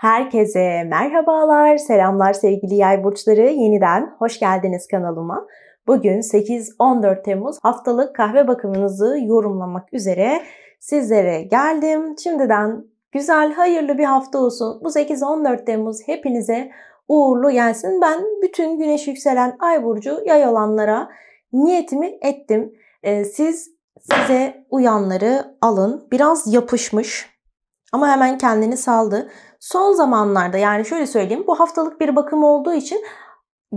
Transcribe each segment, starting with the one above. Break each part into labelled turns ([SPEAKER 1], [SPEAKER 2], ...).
[SPEAKER 1] Herkese merhabalar, selamlar sevgili yay burçları. Yeniden hoş geldiniz kanalıma. Bugün 8-14 Temmuz haftalık kahve bakımınızı yorumlamak üzere sizlere geldim. Şimdiden güzel, hayırlı bir hafta olsun. Bu 8-14 Temmuz hepinize uğurlu gelsin. Ben bütün güneş yükselen ay burcu yay olanlara niyetimi ettim. Ee, siz size uyanları alın. Biraz yapışmış ama hemen kendini saldı. Son zamanlarda yani şöyle söyleyeyim bu haftalık bir bakım olduğu için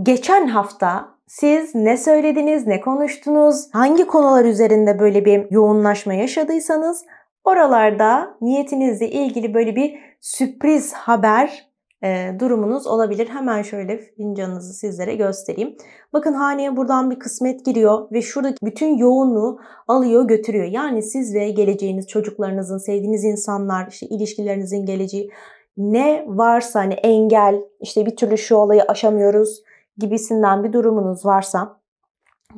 [SPEAKER 1] geçen hafta siz ne söylediniz, ne konuştunuz, hangi konular üzerinde böyle bir yoğunlaşma yaşadıysanız oralarda niyetinizle ilgili böyle bir sürpriz haber e, durumunuz olabilir. Hemen şöyle fincanınızı sizlere göstereyim. Bakın haneye buradan bir kısmet giriyor ve şuradaki bütün yoğunluğu alıyor götürüyor. Yani siz ve geleceğiniz, çocuklarınızın, sevdiğiniz insanlar, işte ilişkilerinizin geleceği ne varsa hani engel, işte bir türlü şu olayı aşamıyoruz gibisinden bir durumunuz varsa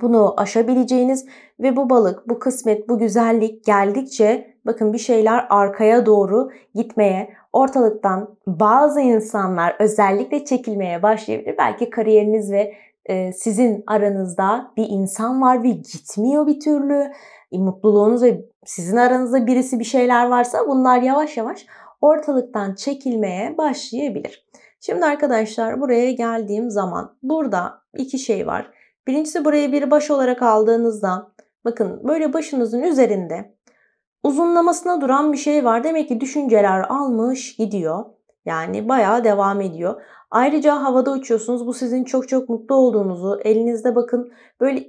[SPEAKER 1] bunu aşabileceğiniz ve bu balık, bu kısmet, bu güzellik geldikçe bakın bir şeyler arkaya doğru gitmeye, ortalıktan bazı insanlar özellikle çekilmeye başlayabilir. Belki kariyeriniz ve e, sizin aranızda bir insan var ve gitmiyor bir türlü. E, mutluluğunuz ve sizin aranızda birisi bir şeyler varsa bunlar yavaş yavaş ortalıktan çekilmeye başlayabilir. Şimdi arkadaşlar buraya geldiğim zaman burada iki şey var. Birincisi burayı bir baş olarak aldığınızda bakın böyle başınızın üzerinde uzunlamasına duran bir şey var. Demek ki düşünceler almış gidiyor. Yani bayağı devam ediyor. Ayrıca havada uçuyorsunuz. Bu sizin çok çok mutlu olduğunuzu elinizde bakın böyle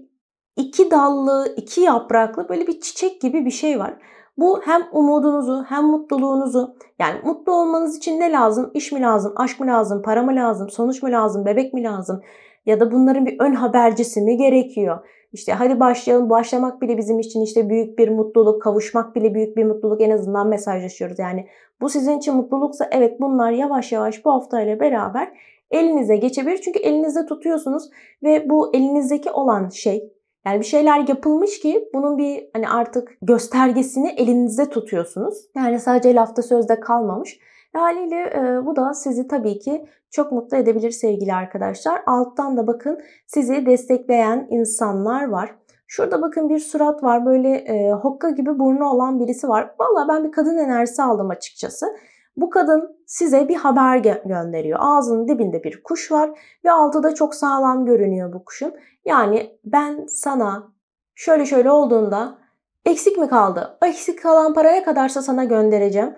[SPEAKER 1] iki dallı, iki yapraklı böyle bir çiçek gibi bir şey var. Bu hem umudunuzu hem mutluluğunuzu yani mutlu olmanız için ne lazım? İş mi lazım? Aşk mı lazım? Para mı lazım? Sonuç mu lazım? Bebek mi lazım? Ya da bunların bir ön habercisi mi gerekiyor? İşte hadi başlayalım. Başlamak bile bizim için işte büyük bir mutluluk. Kavuşmak bile büyük bir mutluluk. En azından mesajlaşıyoruz. Yani bu sizin için mutluluksa evet bunlar yavaş yavaş bu haftayla beraber elinize geçebilir. Çünkü elinizde tutuyorsunuz ve bu elinizdeki olan şey yani bir şeyler yapılmış ki bunun bir hani artık göstergesini elinizde tutuyorsunuz. Yani sadece lafta sözde kalmamış. Haliyle e, bu da sizi tabii ki çok mutlu edebilir sevgili arkadaşlar. Alttan da bakın sizi destekleyen insanlar var. Şurada bakın bir surat var böyle e, hokka gibi burnu olan birisi var. Valla ben bir kadın enerjisi aldım açıkçası. Bu kadın size bir haber gönderiyor. Ağzının dibinde bir kuş var ve altı da çok sağlam görünüyor bu kuşun. Yani ben sana şöyle şöyle olduğunda eksik mi kaldı? Eksik kalan paraya kadarsa sana göndereceğim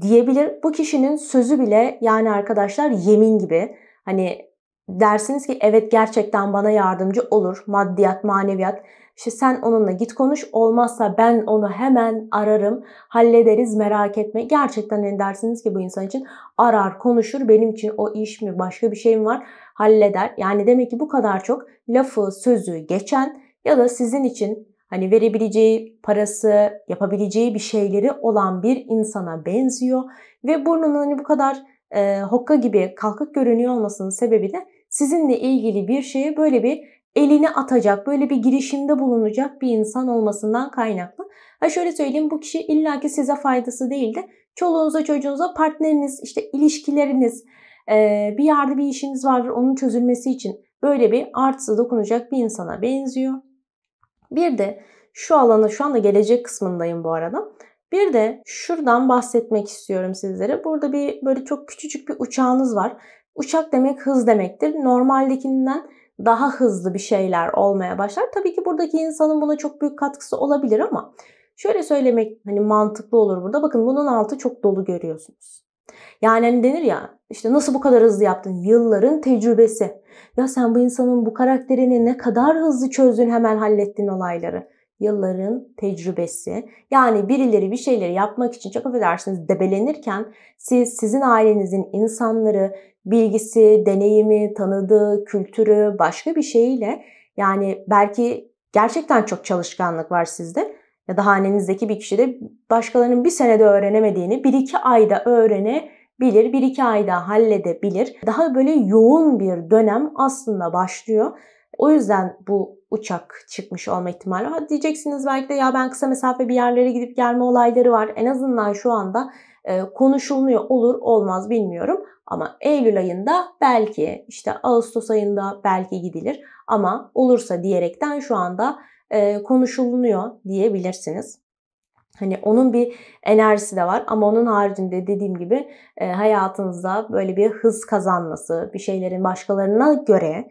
[SPEAKER 1] diyebilir. Bu kişinin sözü bile yani arkadaşlar yemin gibi. Hani dersiniz ki evet gerçekten bana yardımcı olur maddiyat, maneviyat işte sen onunla git konuş olmazsa ben onu hemen ararım hallederiz merak etme. Gerçekten ne hani dersiniz ki bu insan için arar konuşur benim için o iş mi başka bir şey mi var halleder. Yani demek ki bu kadar çok lafı sözü geçen ya da sizin için hani verebileceği parası, yapabileceği bir şeyleri olan bir insana benziyor ve burnunun hani bu kadar e, hokka gibi kalkık görünüyor olmasının sebebi de sizinle ilgili bir şeye böyle bir elini atacak, böyle bir girişimde bulunacak bir insan olmasından kaynaklı. Ha şöyle söyleyeyim bu kişi illaki size faydası değil de çoluğunuza çocuğunuza partneriniz, işte ilişkileriniz, bir yerde bir işiniz vardır onun çözülmesi için böyle bir artısı dokunacak bir insana benziyor. Bir de şu alana şu anda gelecek kısmındayım bu arada. Bir de şuradan bahsetmek istiyorum sizlere. Burada bir böyle çok küçücük bir uçağınız var. Uçak demek hız demektir. Normaldekinden daha hızlı bir şeyler olmaya başlar. Tabii ki buradaki insanın buna çok büyük katkısı olabilir ama şöyle söylemek hani mantıklı olur burada. Bakın bunun altı çok dolu görüyorsunuz. Yani hani denir ya işte nasıl bu kadar hızlı yaptın? Yılların tecrübesi. Ya sen bu insanın bu karakterini ne kadar hızlı çözdün hemen hallettin olayları yılların tecrübesi. Yani birileri bir şeyleri yapmak için çok affedersiniz debelenirken siz sizin ailenizin insanları, bilgisi, deneyimi, tanıdığı, kültürü, başka bir şeyiyle yani belki gerçekten çok çalışkanlık var sizde ya da hanenizdeki bir kişi de başkalarının bir senede öğrenemediğini bir iki ayda öğrenebilir, bir iki ayda halledebilir. Daha böyle yoğun bir dönem aslında başlıyor. O yüzden bu uçak çıkmış olma ihtimali var. Diyeceksiniz belki de ya ben kısa mesafe bir yerlere gidip gelme olayları var. En azından şu anda e, konuşulmuyor olur olmaz bilmiyorum. Ama Eylül ayında belki işte Ağustos ayında belki gidilir ama olursa diyerekten şu anda e, konuşulunuyor diyebilirsiniz. Hani onun bir enerjisi de var ama onun haricinde dediğim gibi e, hayatınızda böyle bir hız kazanması, bir şeylerin başkalarına göre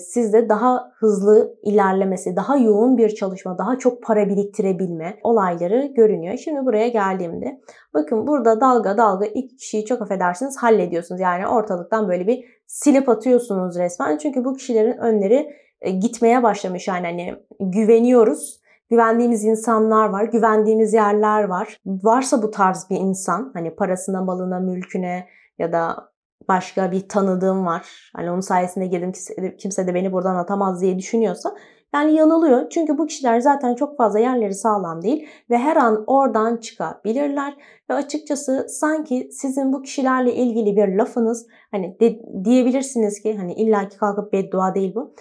[SPEAKER 1] sizde daha hızlı ilerlemesi, daha yoğun bir çalışma, daha çok para biriktirebilme olayları görünüyor. Şimdi buraya geldiğimde bakın burada dalga dalga ilk kişiyi çok affedersiniz hallediyorsunuz. Yani ortalıktan böyle bir silip atıyorsunuz resmen. Çünkü bu kişilerin önleri e, gitmeye başlamış yani hani güveniyoruz güvendiğimiz insanlar var, güvendiğimiz yerler var. Varsa bu tarz bir insan hani parasına, malına, mülküne ya da başka bir tanıdığım var. Hani onun sayesinde girdim kimse de beni buradan atamaz diye düşünüyorsa yani yanılıyor. Çünkü bu kişiler zaten çok fazla yerleri sağlam değil ve her an oradan çıkabilirler. Ve açıkçası sanki sizin bu kişilerle ilgili bir lafınız hani de, diyebilirsiniz ki hani illaki kalkıp beddua değil bu.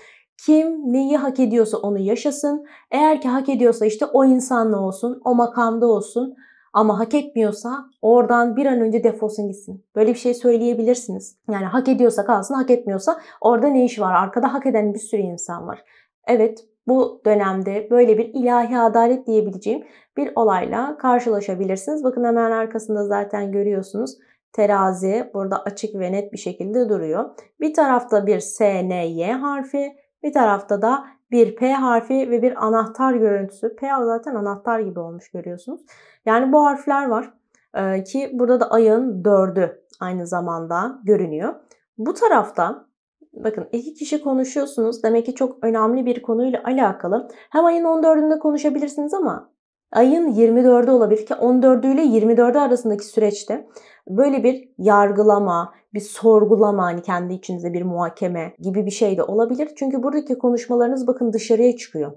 [SPEAKER 1] Kim neyi hak ediyorsa onu yaşasın. Eğer ki hak ediyorsa işte o insanla olsun, o makamda olsun ama hak etmiyorsa oradan bir an önce defolsun gitsin. Böyle bir şey söyleyebilirsiniz. Yani hak ediyorsa kalsın, hak etmiyorsa orada ne iş var? Arkada hak eden bir sürü insan var. Evet bu dönemde böyle bir ilahi adalet diyebileceğim bir olayla karşılaşabilirsiniz. Bakın hemen arkasında zaten görüyorsunuz terazi burada açık ve net bir şekilde duruyor. Bir tarafta bir SNY harfi, bir tarafta da bir P harfi ve bir anahtar görüntüsü. P zaten anahtar gibi olmuş görüyorsunuz. Yani bu harfler var ee, ki burada da ayın dördü aynı zamanda görünüyor. Bu tarafta bakın iki kişi konuşuyorsunuz. Demek ki çok önemli bir konuyla alakalı. Hem ayın 14'ünde konuşabilirsiniz ama ayın 24'ü olabilir ki 14'ü ile 24'ü arasındaki süreçte böyle bir yargılama bir sorgulama hani kendi içinize bir muhakeme gibi bir şey de olabilir. Çünkü buradaki konuşmalarınız bakın dışarıya çıkıyor.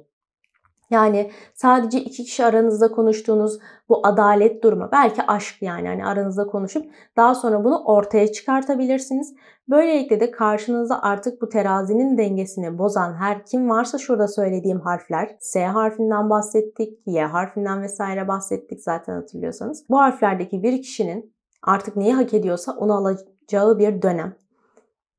[SPEAKER 1] Yani sadece iki kişi aranızda konuştuğunuz bu adalet durumu belki aşk yani hani aranızda konuşup daha sonra bunu ortaya çıkartabilirsiniz. Böylelikle de karşınızda artık bu terazinin dengesini bozan her kim varsa şurada söylediğim harfler S harfinden bahsettik, Y harfinden vesaire bahsettik zaten hatırlıyorsanız. Bu harflerdeki bir kişinin artık neyi hak ediyorsa onu cağı bir dönem.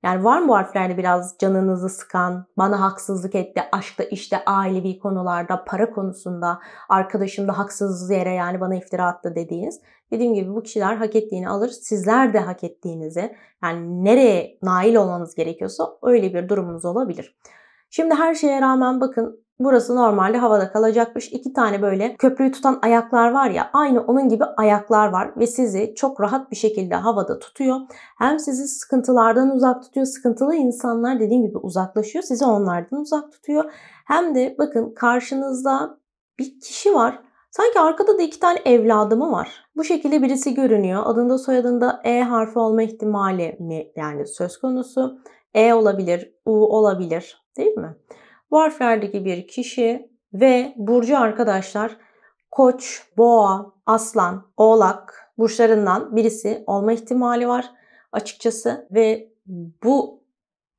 [SPEAKER 1] Yani var mı bu harflerde biraz canınızı sıkan, bana haksızlık etti, aşkta, işte, ailevi konularda, para konusunda, arkadaşım da haksız yere yani bana iftira attı dediğiniz. Dediğim gibi bu kişiler hak ettiğini alır. Sizler de hak ettiğinizi, yani nereye nail olmanız gerekiyorsa öyle bir durumunuz olabilir. Şimdi her şeye rağmen bakın Burası normalde havada kalacakmış. İki tane böyle köprüyü tutan ayaklar var ya aynı onun gibi ayaklar var ve sizi çok rahat bir şekilde havada tutuyor. Hem sizi sıkıntılardan uzak tutuyor. Sıkıntılı insanlar dediğim gibi uzaklaşıyor. Sizi onlardan uzak tutuyor. Hem de bakın karşınızda bir kişi var. Sanki arkada da iki tane evladı mı var? Bu şekilde birisi görünüyor. Adında soyadında E harfi olma ihtimali mi yani söz konusu? E olabilir, U olabilir değil mi? Bu harflerdeki bir kişi ve burcu arkadaşlar Koç, Boğa, Aslan, Oğlak burçlarından birisi olma ihtimali var açıkçası ve bu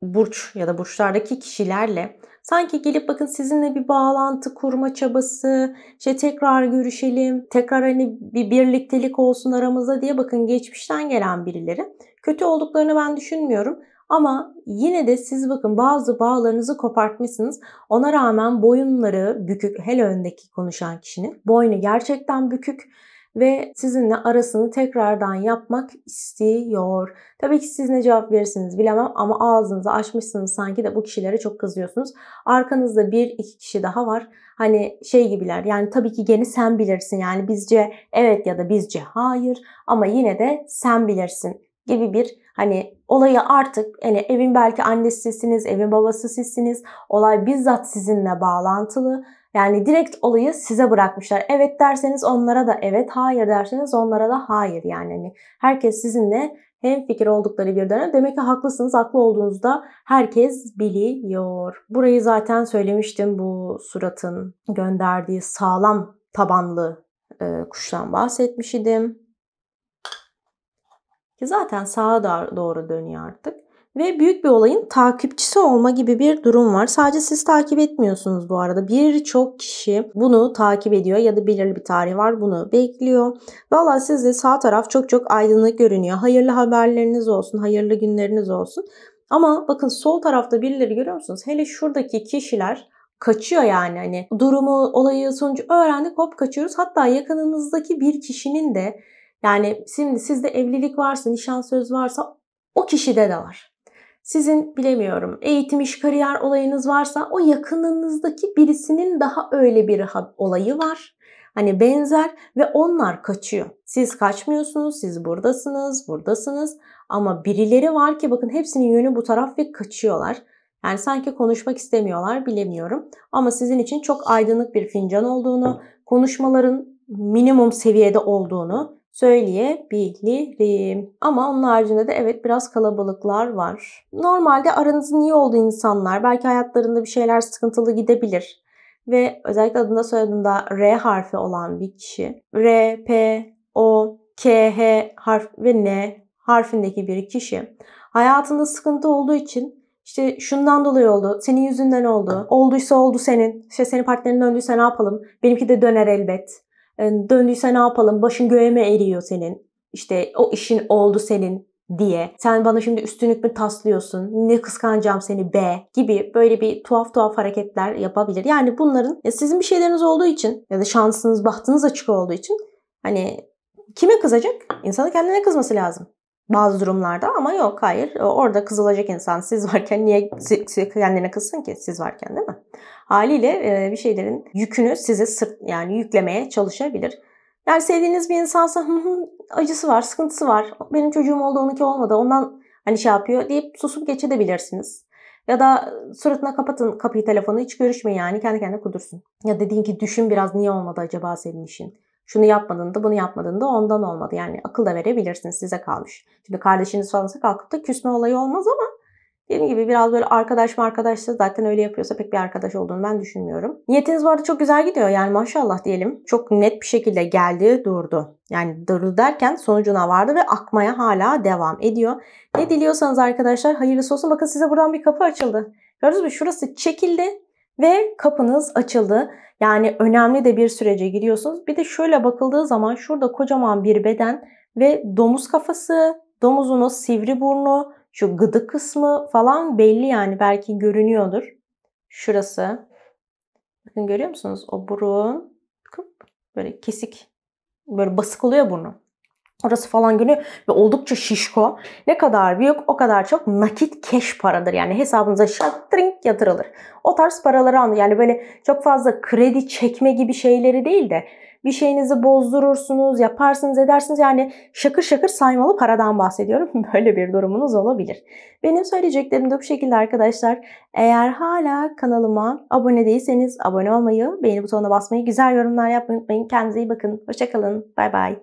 [SPEAKER 1] burç ya da burçlardaki kişilerle sanki gelip bakın sizinle bir bağlantı kurma çabası, işte tekrar görüşelim, tekrar hani bir birliktelik olsun aramızda diye bakın geçmişten gelen birileri. Kötü olduklarını ben düşünmüyorum ama yine de siz bakın bazı bağlarınızı kopartmışsınız. Ona rağmen boyunları bükük. Hele öndeki konuşan kişinin boynu gerçekten bükük ve sizinle arasını tekrardan yapmak istiyor. Tabii ki siz ne cevap verirsiniz bilemem ama ağzınızı açmışsınız sanki de bu kişilere çok kızıyorsunuz. Arkanızda bir iki kişi daha var. Hani şey gibiler yani tabii ki gene sen bilirsin yani bizce evet ya da bizce hayır ama yine de sen bilirsin gibi bir hani olayı artık hani evin belki annesi sizsiniz, evin babası sizsiniz. Olay bizzat sizinle bağlantılı. Yani direkt olayı size bırakmışlar. Evet derseniz onlara da evet, hayır derseniz onlara da hayır yani. Hani herkes sizinle hem fikir oldukları bir dönem. Demek ki haklısınız. Haklı olduğunuzda herkes biliyor. Burayı zaten söylemiştim bu suratın gönderdiği sağlam tabanlı e, kuştan bahsetmiş idim. Ki zaten sağa doğru dönüyor artık. Ve büyük bir olayın takipçisi olma gibi bir durum var. Sadece siz takip etmiyorsunuz bu arada. Birçok kişi bunu takip ediyor ya da belirli bir tarih var bunu bekliyor. Valla sizde sağ taraf çok çok aydınlık görünüyor. Hayırlı haberleriniz olsun, hayırlı günleriniz olsun. Ama bakın sol tarafta birileri görüyor musunuz? Hele şuradaki kişiler kaçıyor yani hani durumu, olayı, sonucu öğrendik hop kaçıyoruz. Hatta yakınınızdaki bir kişinin de yani şimdi sizde evlilik varsa, nişan söz varsa o kişide de var. Sizin bilemiyorum eğitim, iş, kariyer olayınız varsa o yakınınızdaki birisinin daha öyle bir olayı var. Hani benzer ve onlar kaçıyor. Siz kaçmıyorsunuz, siz buradasınız, buradasınız ama birileri var ki bakın hepsinin yönü bu taraf ve kaçıyorlar. Yani sanki konuşmak istemiyorlar bilemiyorum. Ama sizin için çok aydınlık bir fincan olduğunu, konuşmaların minimum seviyede olduğunu, söyleyebilirim. Ama onun haricinde de evet biraz kalabalıklar var. Normalde aranızın iyi olduğu insanlar belki hayatlarında bir şeyler sıkıntılı gidebilir. Ve özellikle adında soyadında R harfi olan bir kişi. R, P, O, K, H harf ve N harfindeki bir kişi. Hayatında sıkıntı olduğu için işte şundan dolayı oldu, senin yüzünden oldu, olduysa oldu senin, işte senin partnerin öldüyse ne yapalım, benimki de döner elbet ee, döndüyse ne yapalım? Başın göğeme eriyor senin. işte o işin oldu senin diye. Sen bana şimdi üstünlük mü taslıyorsun? Ne kıskanacağım seni be gibi böyle bir tuhaf tuhaf hareketler yapabilir. Yani bunların ya e, sizin bir şeyleriniz olduğu için ya da şansınız, bahtınız açık olduğu için hani kime kızacak? İnsanın kendine kızması lazım bazı durumlarda ama yok hayır orada kızılacak insan siz varken niye kendine kızsın ki siz varken değil mi? Haliyle e, bir şeylerin yükünü size sırt yani yüklemeye çalışabilir. Yani sevdiğiniz bir insansa acısı var, sıkıntısı var. Benim çocuğum oldu, onunki olmadı. Ondan hani şey yapıyor deyip susup geçebilirsiniz. Ya da suratına kapatın kapıyı telefonu hiç görüşme yani kendi kendine kudursun. Ya dediğin ki düşün biraz niye olmadı acaba senin işin şunu yapmadığında bunu yapmadığında ondan olmadı. Yani akıl da verebilirsiniz size kalmış. Şimdi kardeşiniz falansa kalkıp da küsme olayı olmaz ama dediğim gibi biraz böyle arkadaş mı arkadaşsa zaten öyle yapıyorsa pek bir arkadaş olduğunu ben düşünmüyorum. Niyetiniz vardı çok güzel gidiyor yani maşallah diyelim. Çok net bir şekilde geldi durdu. Yani durdu derken sonucuna vardı ve akmaya hala devam ediyor. Ne diliyorsanız arkadaşlar hayırlısı olsun. Bakın size buradan bir kapı açıldı. Gördünüz mü? Şurası çekildi ve kapınız açıldı. Yani önemli de bir sürece giriyorsunuz. Bir de şöyle bakıldığı zaman şurada kocaman bir beden ve domuz kafası, domuzun o sivri burnu, şu gıdı kısmı falan belli yani belki görünüyordur. Şurası. Bakın görüyor musunuz? O burun böyle kesik, böyle basık oluyor burnu. Orası falan günü ve oldukça şişko. Ne kadar büyük o kadar çok nakit keş paradır. Yani hesabınıza şatrink yatırılır. O tarz paraları anlıyor. Yani böyle çok fazla kredi çekme gibi şeyleri değil de bir şeyinizi bozdurursunuz, yaparsınız, edersiniz. Yani şakır şakır saymalı paradan bahsediyorum. Böyle bir durumunuz olabilir. Benim söyleyeceklerim de bu şekilde arkadaşlar. Eğer hala kanalıma abone değilseniz abone olmayı, beğeni butonuna basmayı, güzel yorumlar yapmayı unutmayın. Kendinize iyi bakın. Hoşçakalın. Bay bay.